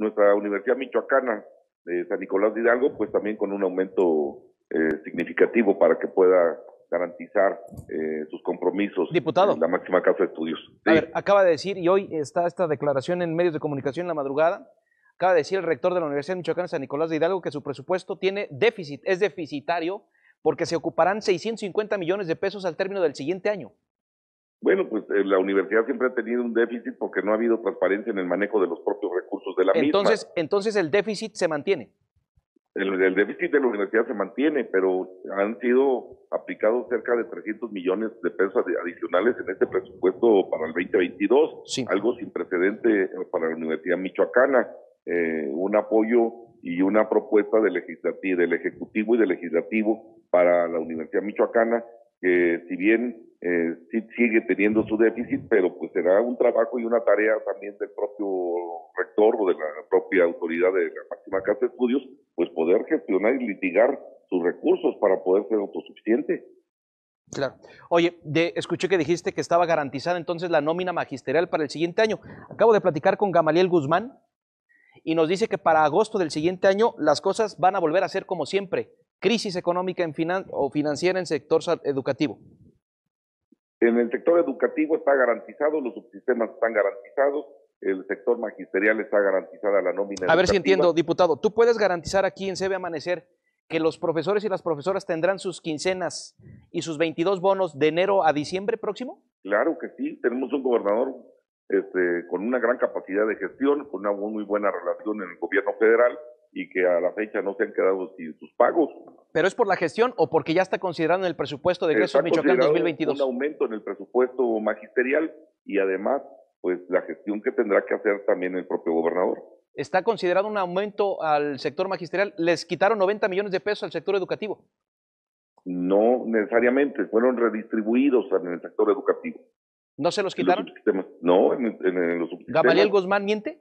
nuestra Universidad Michoacana de eh, San Nicolás de Hidalgo, pues también con un aumento eh, significativo para que pueda garantizar eh, sus compromisos en la máxima casa de estudios. A ver, acaba de decir, y hoy está esta declaración en medios de comunicación en la madrugada, acaba de decir el rector de la Universidad Michoacana San Nicolás de Hidalgo que su presupuesto tiene déficit, es deficitario, porque se ocuparán 650 millones de pesos al término del siguiente año. Bueno, pues eh, la universidad siempre ha tenido un déficit porque no ha habido transparencia en el manejo de los propios recursos de la misma. Entonces el déficit se mantiene. El, déficit de la universidad se mantiene, pero han sido aplicados cerca de 300 millones de pesos adicionales en este presupuesto para el 2022, algo sin precedente eh, para la Universidad Michoacana. Eh, un apoyo y una propuesta del Ejecutivo y del Legislativo para la Universidad Michoacana, que si bien eh, sigue teniendo su déficit, pero pues será un trabajo y una tarea también del propio rector o de la propia autoridad de la máxima casa de estudios, pues poder gestionar y litigar sus recursos para poder ser autosuficiente. Claro. Oye, escuché que dijiste que estaba garantizada entonces la nómina magisterial para el siguiente año. Acabo de platicar con Gamaliel Guzmán y nos dice que para agosto del siguiente año las cosas van a volver a ser como siempre. Crisis económica en o financiera en sector educativo. En el sector educativo está garantizado, los subsistemas están garantizados, el sector magisterial está garantizada la nómina. A ver si entiendo, diputado, tú puedes garantizar aquí en CB Amanecer que los profesores y las profesoras tendrán sus quincenas y sus 22 bonos de enero a diciembre próximo? Claro que sí, tenemos un gobernador este, con una gran capacidad de gestión, con una muy buena relación en el gobierno federal, y que a la fecha no se han quedado sin sus pagos. ¿Pero es por la gestión o porque ya está considerado en el presupuesto de egresos Michoacán 2022? un aumento en el presupuesto magisterial y además pues la gestión que tendrá que hacer también el propio gobernador. Está considerado un aumento al sector magisterial. ¿Les quitaron 90 millones de pesos al sector educativo? No necesariamente, fueron redistribuidos en el sector educativo. ¿No se los quitaron? no, en, los subsistemas. ¿Gamaliel Guzmán miente?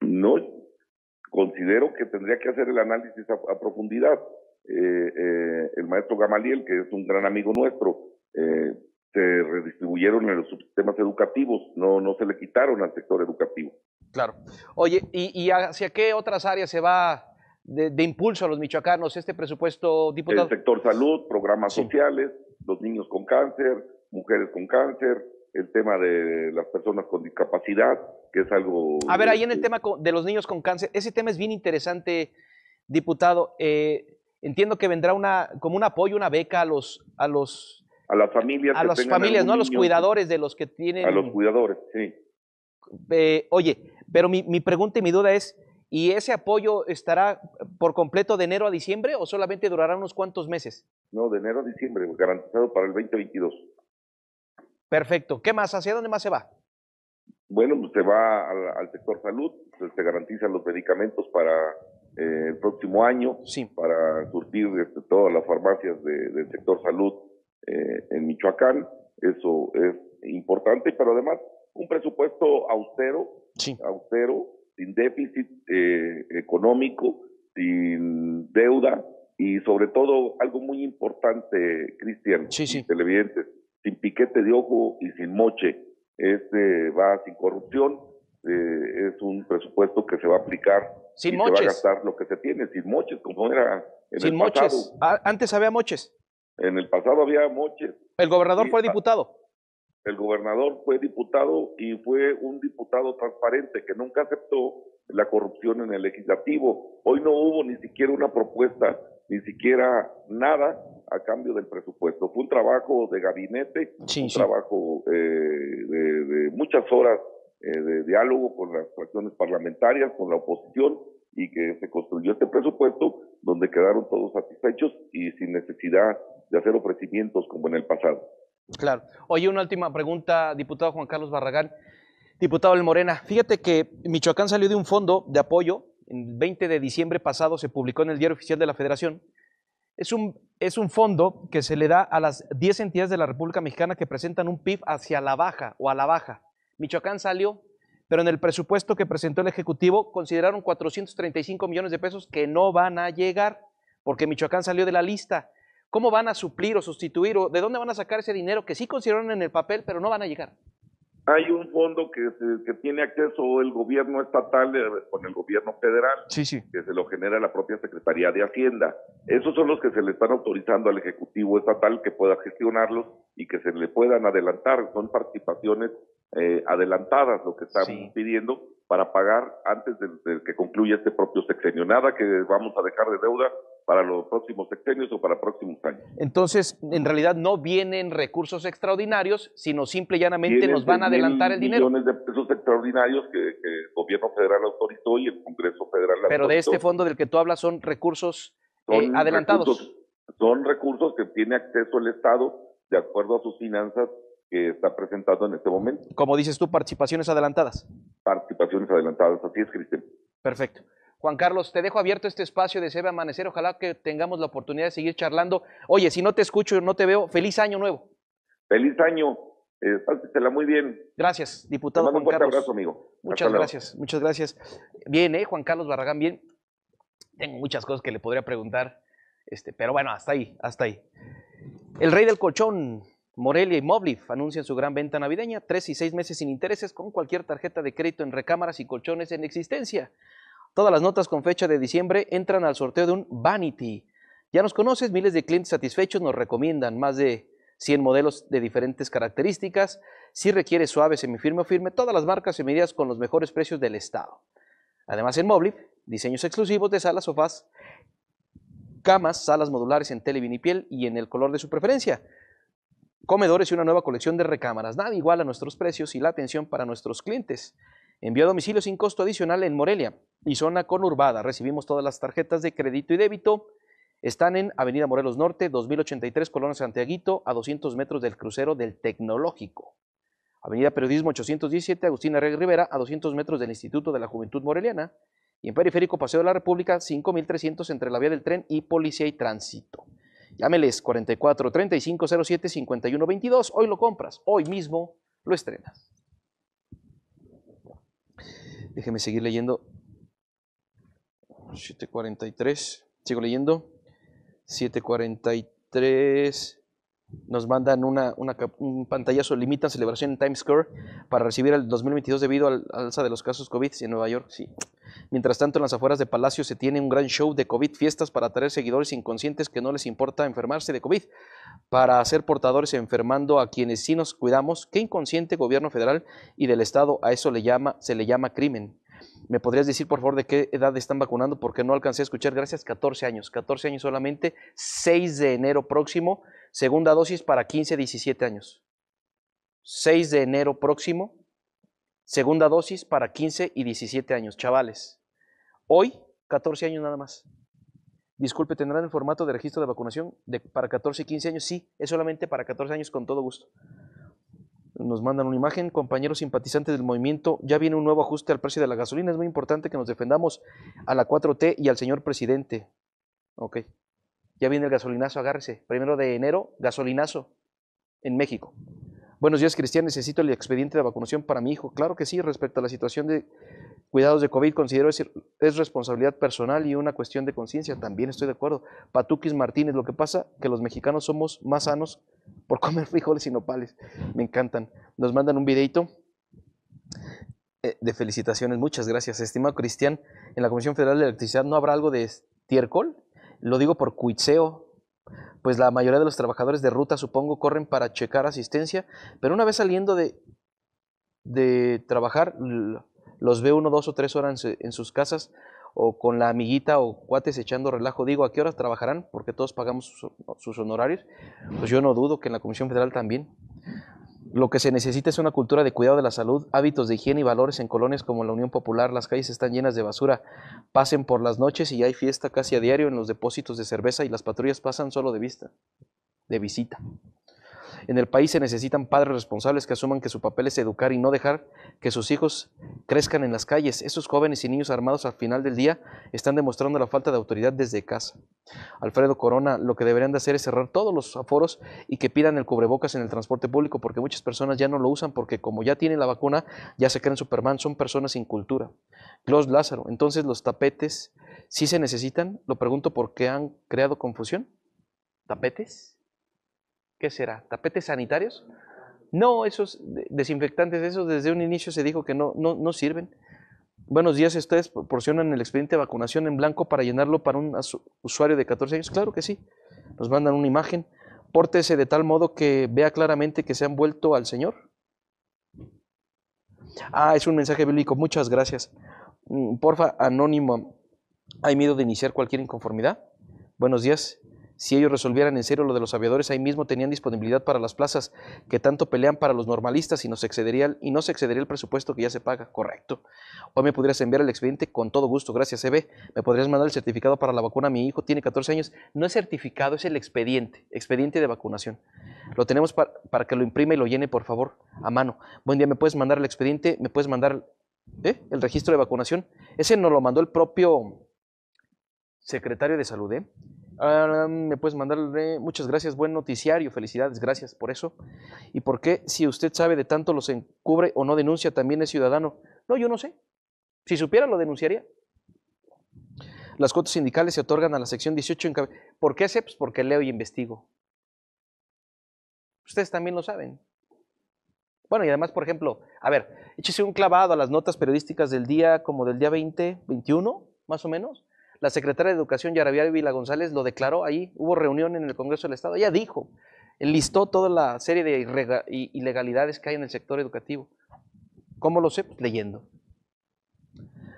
No, considero que tendría que hacer el análisis a, profundidad. Eh, eh, el maestro Gamaliel, que es un gran amigo nuestro, eh, se redistribuyeron en los sistemas educativos, no, no se le quitaron al sector educativo. Claro. Oye, ¿y, hacia qué otras áreas se va de, impulso a los michoacanos este presupuesto, diputado? El sector salud, programas sociales, los niños con cáncer, mujeres con cáncer, el tema de las personas con discapacidad, que es algo... A ver, ahí en el tema de los niños con cáncer, ese tema es bien interesante, diputado. Eh, entiendo que vendrá una como un apoyo, una beca a los... A, los, a las familias. A las familias, ¿no? A los cuidadores de los que tienen... A los cuidadores, sí. Eh, oye, pero mi, mi pregunta y mi duda es, ¿Y ese apoyo estará por completo de enero a diciembre o solamente durará unos cuantos meses? No, de enero a diciembre, garantizado para el 2022. Perfecto. ¿Qué más? ¿Hacia dónde más se va? Bueno, pues se va al, sector salud, pues, se, garantizan los medicamentos para eh, el próximo año, para surtir este, todas las farmacias del sector salud eh, en Michoacán. Eso es importante, pero además un presupuesto austero, austero, sin déficit eh, económico, sin deuda y sobre todo algo muy importante, Cristian, televidentes, sin piquete de ojo y sin moche este va sin corrupción, eh, es un presupuesto que se va a aplicar sin se va a gastar lo que se tiene, sin moches, como era en sin el moches. pasado. Ah, antes había moches. En el pasado había moches. El gobernador fue diputado. El gobernador fue diputado y fue un diputado transparente que nunca aceptó la corrupción en el legislativo. Hoy no hubo ni siquiera una propuesta ni siquiera nada a cambio del presupuesto. Fue un trabajo de gabinete, un trabajo eh, de, muchas horas eh, de diálogo con las fracciones parlamentarias, con la oposición, y que se construyó este presupuesto donde quedaron todos satisfechos y sin necesidad de hacer ofrecimientos como en el pasado. Claro. Oye, una última pregunta, diputado Juan Carlos Barragán. Diputado del Morena, fíjate que Michoacán salió de un fondo de apoyo el 20 de diciembre pasado se publicó en el Diario Oficial de la Federación, es un, es un fondo que se le da a las 10 entidades de la República Mexicana que presentan un PIB hacia la baja o a la baja. Michoacán salió, pero en el presupuesto que presentó el Ejecutivo consideraron 435 millones de pesos que no van a llegar porque Michoacán salió de la lista. ¿Cómo van a suplir o sustituir o de dónde van a sacar ese dinero que sí consideraron en el papel, pero no van a llegar? hay un fondo que, tiene acceso el gobierno estatal eh, con el gobierno federal, que se lo genera la propia Secretaría de Hacienda. Esos son los que se le están autorizando al Ejecutivo Estatal que pueda gestionarlos y que se le puedan adelantar. Son participaciones eh, adelantadas lo que están pidiendo para pagar antes de, que concluya este propio sexenio. Nada que vamos a dejar de deuda para los próximos sexenios o para próximos años. Entonces, en realidad no vienen recursos extraordinarios, sino simple y llanamente nos van a adelantar el dinero. millones de pesos extraordinarios que, el gobierno federal autorizó y el Congreso federal Pero de este fondo del que tú hablas eh, son recursos adelantados. son recursos que tiene acceso el Estado de acuerdo a sus finanzas que está presentando en este momento. Como dices tú, participaciones adelantadas. Participaciones adelantadas, así es, Cristian. Perfecto. Juan Carlos, te dejo abierto este espacio de Sebe Amanecer. Ojalá que tengamos la oportunidad de seguir charlando. Oye, si no te escucho, no te veo, feliz año nuevo. Feliz año. Eh, muy bien. Gracias, diputado Juan un fuerte abrazo, amigo. Muchas gracias, muchas gracias. Bien, eh, Juan Carlos Barragán, bien. Tengo muchas cosas que le podría preguntar, este, pero bueno, hasta ahí, hasta ahí. El rey del colchón, Morelia y Mobliff, anuncian su gran venta navideña, tres y seis meses sin intereses con cualquier tarjeta de crédito en recámaras y colchones en existencia. Todas las notas con fecha de diciembre entran al sorteo de un Vanity. Ya nos conoces, miles de clientes satisfechos nos recomiendan más de 100 modelos de diferentes características. Si requiere suave, semifirme o firme, todas las marcas y medidas con los mejores precios del estado. Además, en Moblip, diseños exclusivos de salas, sofás, camas, salas modulares en tele, vinipiel y en el color de su preferencia. Comedores y una nueva colección de recámaras. Nada igual a nuestros precios y la atención para nuestros clientes. Envío a domicilio sin costo adicional en Morelia y zona conurbada. Recibimos todas las tarjetas de crédito y débito. Están en Avenida Morelos Norte, 2083, Colonia Santiaguito, a 200 metros del crucero del Tecnológico. Avenida Periodismo 817, Agustina Reg Rivera, a 200 metros del Instituto de la Juventud Moreliana. Y en Periférico Paseo de la República, 5300 entre la vía del tren y Policía y Tránsito. Llámeles 44 3507 5122. Hoy lo compras, hoy mismo lo estrenas. Déjeme seguir leyendo 743. Sigo leyendo. 743. Nos mandan una, un pantallazo. Limitan celebración en Times Square para recibir el 2022 debido al alza de los casos COVID en Nueva York. Sí. Mientras tanto, en las afueras de Palacio se tiene un gran show de COVID, fiestas para atraer seguidores inconscientes que no les importa enfermarse de COVID, para hacer portadores enfermando a quienes sí nos cuidamos. Qué inconsciente gobierno federal y del Estado a eso le llama, se le llama crimen. ¿Me podrías decir, por favor, de qué edad están vacunando? Porque no alcancé a escuchar. Gracias, 14 años. 14 años solamente. 6 de enero próximo. Segunda dosis para 15, 17 años. 6 de enero próximo. Segunda dosis para 15 y 17 años. Chavales. Hoy, 14 años nada más. Disculpe, ¿tendrán el formato de registro de vacunación de, para 14 y 15 años? Sí, es solamente para 14 años con todo gusto nos mandan una imagen, compañeros simpatizantes del movimiento, ya viene un nuevo ajuste al precio de la gasolina, es muy importante que nos defendamos a la 4T y al señor presidente. Ok, ya viene el gasolinazo, agárrese. Primero de enero, gasolinazo en México. Buenos días, Cristian, necesito el expediente de vacunación para mi hijo. Claro que sí, respecto a la situación de cuidados de COVID, considero es, es responsabilidad personal y una cuestión de conciencia. También estoy de acuerdo. Patuquis Martínez, lo que pasa que los mexicanos somos más sanos por comer frijoles y nopales. Me encantan. Nos mandan un videito eh, de felicitaciones. Muchas gracias, estimado Cristian. En la Comisión Federal de Electricidad no habrá algo de estiércol. Lo digo por cuitseo, pues la mayoría de los trabajadores de ruta, supongo, corren para checar asistencia, pero una vez saliendo de, de trabajar, los ve uno dos o tres horas en, sus casas o con la amiguita o cuates echando relajo, digo, ¿a qué horas trabajarán? Porque todos pagamos sus, sus honorarios. Pues yo no dudo que en la Comisión Federal también. Lo que se necesita es una cultura de cuidado de la salud, hábitos de higiene y valores en colonias como la Unión Popular. Las calles están llenas de basura. Pasen por las noches y hay fiesta casi a diario en los depósitos de cerveza y las patrullas pasan solo de vista, de visita. En el país se necesitan padres responsables que asuman que su papel es educar y no dejar que sus hijos crezcan en las calles. Esos jóvenes y niños armados al final del día están demostrando la falta de autoridad desde casa. Alfredo Corona, lo que deberían de hacer es cerrar todos los aforos y que pidan el cubrebocas en el transporte público porque muchas personas ya no lo usan porque como ya tienen la vacuna, ya se creen Superman, son personas sin cultura. Gloss Lázaro, entonces los tapetes sí se necesitan, lo pregunto porque han creado confusión. ¿Tapetes? ¿Qué será? ¿Tapetes sanitarios? No, esos desinfectantes, esos desde un inicio se dijo que no, no, sirven. Buenos días, ¿ustedes proporcionan el expediente de vacunación en blanco para llenarlo para un usuario de 14 años? Claro que sí. Nos mandan una imagen. Pórtese de tal modo que vea claramente que se han vuelto al Señor. Ah, es un mensaje bíblico. Muchas gracias. Mm, porfa, anónimo. ¿Hay miedo de iniciar cualquier inconformidad? Buenos días. Si ellos resolvieran en serio lo de los aviadores, ahí mismo tenían disponibilidad para las plazas que tanto pelean para los normalistas y, excedería, y no se excedería el presupuesto que ya se paga. Correcto. Hoy me podrías enviar el expediente con todo gusto. Gracias, EB. Me podrías mandar el certificado para la vacuna. Mi hijo tiene 14 años. No es certificado, es el expediente. Expediente de vacunación. Lo tenemos para, que lo imprima y lo llene, por favor, a mano. Buen día, ¿me puedes mandar el expediente? ¿Me puedes mandar eh, el registro de vacunación. Ese nos lo mandó el propio secretario de salud. ¿eh? me puedes mandar muchas gracias, buen noticiario, felicidades, gracias por eso. ¿Y por qué si usted sabe de tanto los encubre o no denuncia, también es ciudadano? No, yo no sé. Si supiera, lo denunciaría. Las cuotas sindicales se otorgan a la sección 18. En ¿Por qué hace Pues porque leo y investigo. Ustedes también lo saben. Bueno, y además, por ejemplo, a ver, échese un clavado a las notas periodísticas del día, como del día 20, 21, más o menos la secretaria de Educación, Yaravía Vila González, lo declaró ahí, hubo reunión en el Congreso del Estado, ella dijo, listó toda la serie de ilegalidades que hay en el sector educativo. ¿Cómo lo sé? Pues leyendo.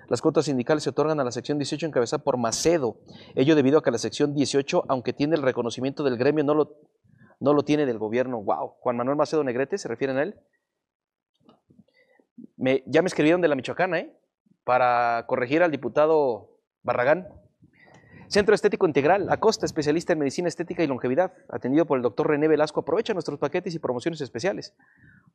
Las cuotas sindicales se otorgan a la sección 18 encabezada por Macedo, ello debido a que la sección 18, aunque tiene el reconocimiento del gremio, no lo, no lo tiene del gobierno. ¡Wow! Juan Manuel Macedo Negrete, ¿se refieren a él? ya me escribieron de la Michoacana, ¿eh? Para corregir al diputado Barragán. Centro Estético Integral, Acosta, especialista en medicina estética y longevidad, atendido por el doctor René Velasco. Aprovecha nuestros paquetes y promociones especiales.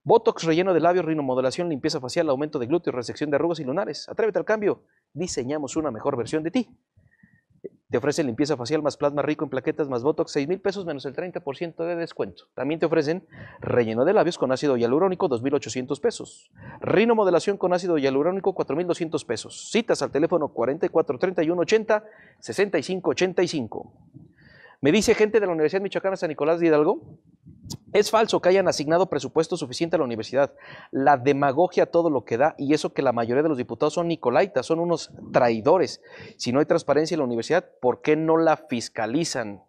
Botox, relleno de labios, rinomodulación, limpieza facial, aumento de glúteos, resección de arrugas y lunares. Atrévete al cambio. Diseñamos una mejor versión de ti. Te ofrecen limpieza facial más plasma rico en plaquetas más botox, 6 mil pesos menos el 30% de descuento. También te ofrecen relleno de labios con ácido hialurónico, 2.800 pesos. modelación con ácido hialurónico, 4.200 pesos. Citas al teléfono 44 31 80 Me dice gente de la Universidad Michoacana San Nicolás de Hidalgo es falso que hayan asignado presupuesto suficiente a la universidad. La demagogia todo lo que da, y eso que la mayoría de los diputados son nicolaitas, son unos traidores. Si no hay transparencia en la universidad, ¿por qué no la fiscalizan?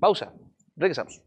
Pausa. Regresamos.